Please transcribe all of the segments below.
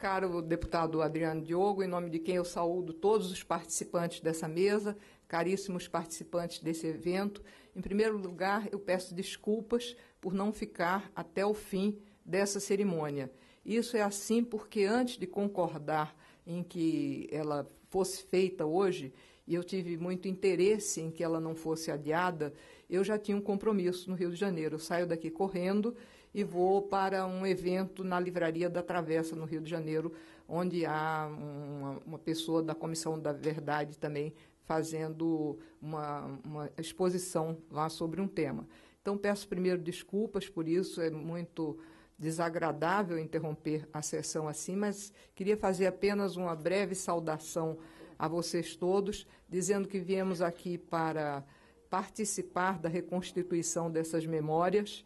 caro deputado Adriano Diogo, em nome de quem eu saúdo todos os participantes dessa mesa, caríssimos participantes desse evento. Em primeiro lugar, eu peço desculpas por não ficar até o fim dessa cerimônia. Isso é assim porque antes de concordar em que ela fosse feita hoje, e eu tive muito interesse em que ela não fosse adiada, eu já tinha um compromisso no Rio de Janeiro. Eu saio daqui correndo e vou para um evento na Livraria da Travessa, no Rio de Janeiro, onde há uma, uma pessoa da Comissão da Verdade também fazendo uma, uma exposição lá sobre um tema. Então, peço primeiro desculpas por isso, é muito desagradável interromper a sessão assim, mas queria fazer apenas uma breve saudação a vocês todos, dizendo que viemos aqui para participar da reconstituição dessas memórias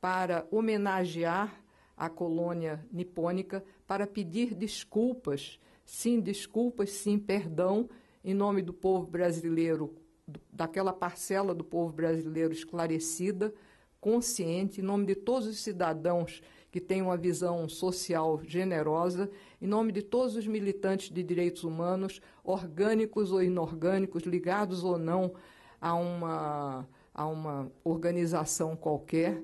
para homenagear a colônia nipônica, para pedir desculpas, sim, desculpas, sim, perdão, em nome do povo brasileiro, daquela parcela do povo brasileiro esclarecida, consciente, em nome de todos os cidadãos que têm uma visão social generosa, em nome de todos os militantes de direitos humanos, orgânicos ou inorgânicos, ligados ou não a uma, a uma organização qualquer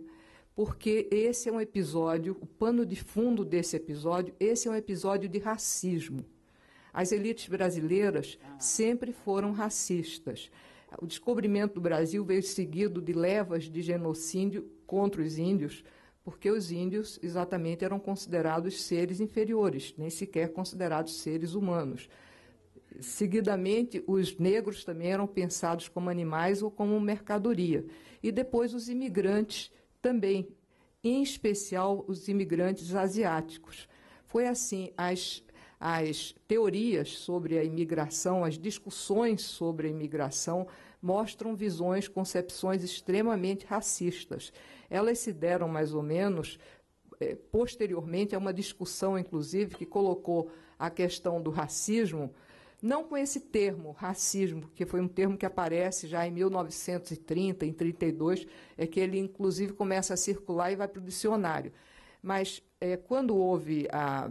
porque esse é um episódio, o pano de fundo desse episódio, esse é um episódio de racismo. As elites brasileiras ah. sempre foram racistas. O descobrimento do Brasil veio seguido de levas de genocídio contra os índios, porque os índios exatamente eram considerados seres inferiores, nem sequer considerados seres humanos. Seguidamente, os negros também eram pensados como animais ou como mercadoria. E depois os imigrantes também, em especial os imigrantes asiáticos. Foi assim, as, as teorias sobre a imigração, as discussões sobre a imigração, mostram visões, concepções extremamente racistas. Elas se deram mais ou menos eh, posteriormente a uma discussão, inclusive, que colocou a questão do racismo não com esse termo, racismo, que foi um termo que aparece já em 1930, em 32, é que ele inclusive começa a circular e vai para o dicionário. Mas é, quando houve a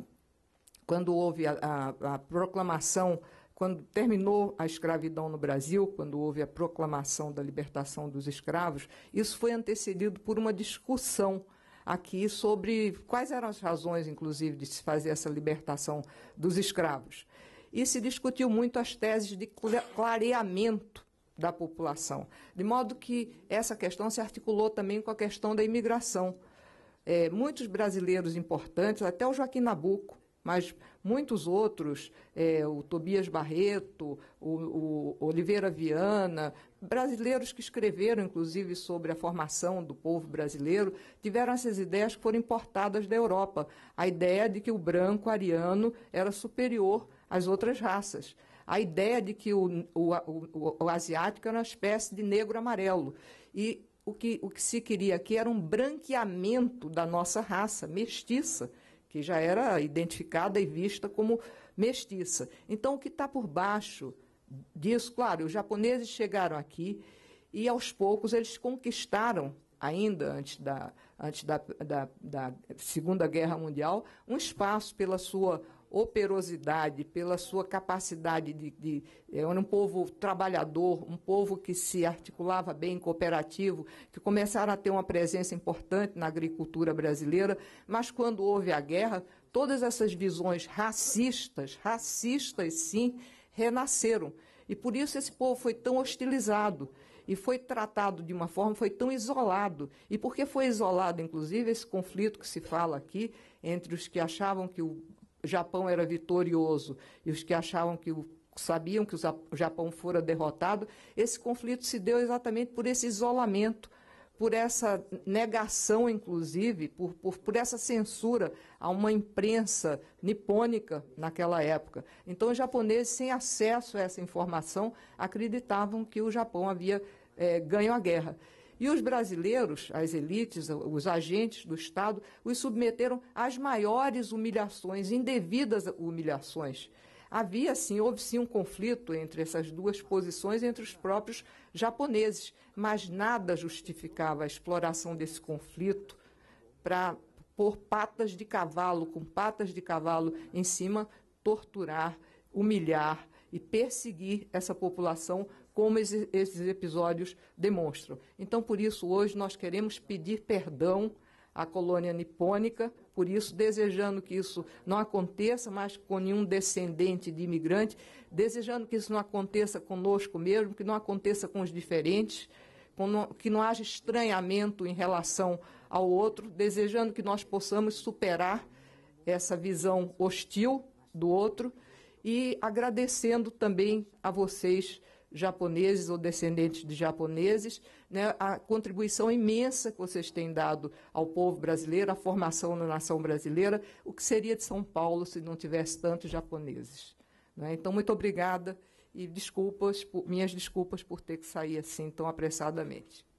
quando houve a, a, a, proclamação, quando terminou a escravidão no Brasil, quando houve a proclamação da libertação dos escravos, isso foi antecedido por uma discussão aqui sobre quais eram as razões, inclusive, de se fazer essa libertação dos escravos e se discutiu muito as teses de clareamento da população. De modo que essa questão se articulou também com a questão da imigração. É, muitos brasileiros importantes, até o Joaquim Nabuco, mas muitos outros, é, o Tobias Barreto, o, o, Oliveira Viana, brasileiros que escreveram, inclusive, sobre a formação do povo brasileiro, tiveram essas ideias que foram importadas da Europa. A ideia de que o branco ariano era superior às outras raças. A ideia de que o, o asiático era uma espécie de negro amarelo. E o que, o que se queria aqui era um branqueamento da nossa raça mestiça que já era identificada e vista como mestiça. Então, o que está por baixo disso? Claro, os japoneses chegaram aqui e, aos poucos, eles conquistaram, ainda antes da, antes da, da, da Segunda Guerra Mundial, um espaço pela sua operosidade, pela sua capacidade de, de, Era é, um povo trabalhador, um povo que se articulava bem, cooperativo, que começaram a ter uma presença importante na agricultura brasileira, mas quando houve a guerra, todas essas visões racistas, racistas sim, renasceram. E por isso esse povo foi tão hostilizado e foi tratado de uma forma, foi tão isolado. E porque foi isolado, inclusive, esse conflito que se fala aqui entre os que achavam que o Japão era vitorioso e os que achavam que o sabiam que o Japão fora derrotado, esse conflito se deu exatamente por esse isolamento, por essa negação, inclusive, por, por, por essa censura a uma imprensa nipônica naquela época. Então, os japoneses, sem acesso a essa informação, acreditavam que o Japão havia é, ganho a guerra. E os brasileiros, as elites, os agentes do Estado, os submeteram às maiores humilhações, indevidas humilhações. Havia sim, houve sim um conflito entre essas duas posições, entre os próprios japoneses, mas nada justificava a exploração desse conflito para pôr patas de cavalo, com patas de cavalo em cima, torturar, humilhar e perseguir essa população como esses episódios demonstram. Então, por isso, hoje nós queremos pedir perdão à colônia nipônica, por isso, desejando que isso não aconteça mais com nenhum descendente de imigrante, desejando que isso não aconteça conosco mesmo, que não aconteça com os diferentes, que não haja estranhamento em relação ao outro, desejando que nós possamos superar essa visão hostil do outro e agradecendo também a vocês japoneses ou descendentes de japoneses, né, a contribuição imensa que vocês têm dado ao povo brasileiro, à formação na nação brasileira, o que seria de São Paulo se não tivesse tantos japoneses. Né? Então, muito obrigada e desculpas, minhas desculpas por ter que sair assim tão apressadamente.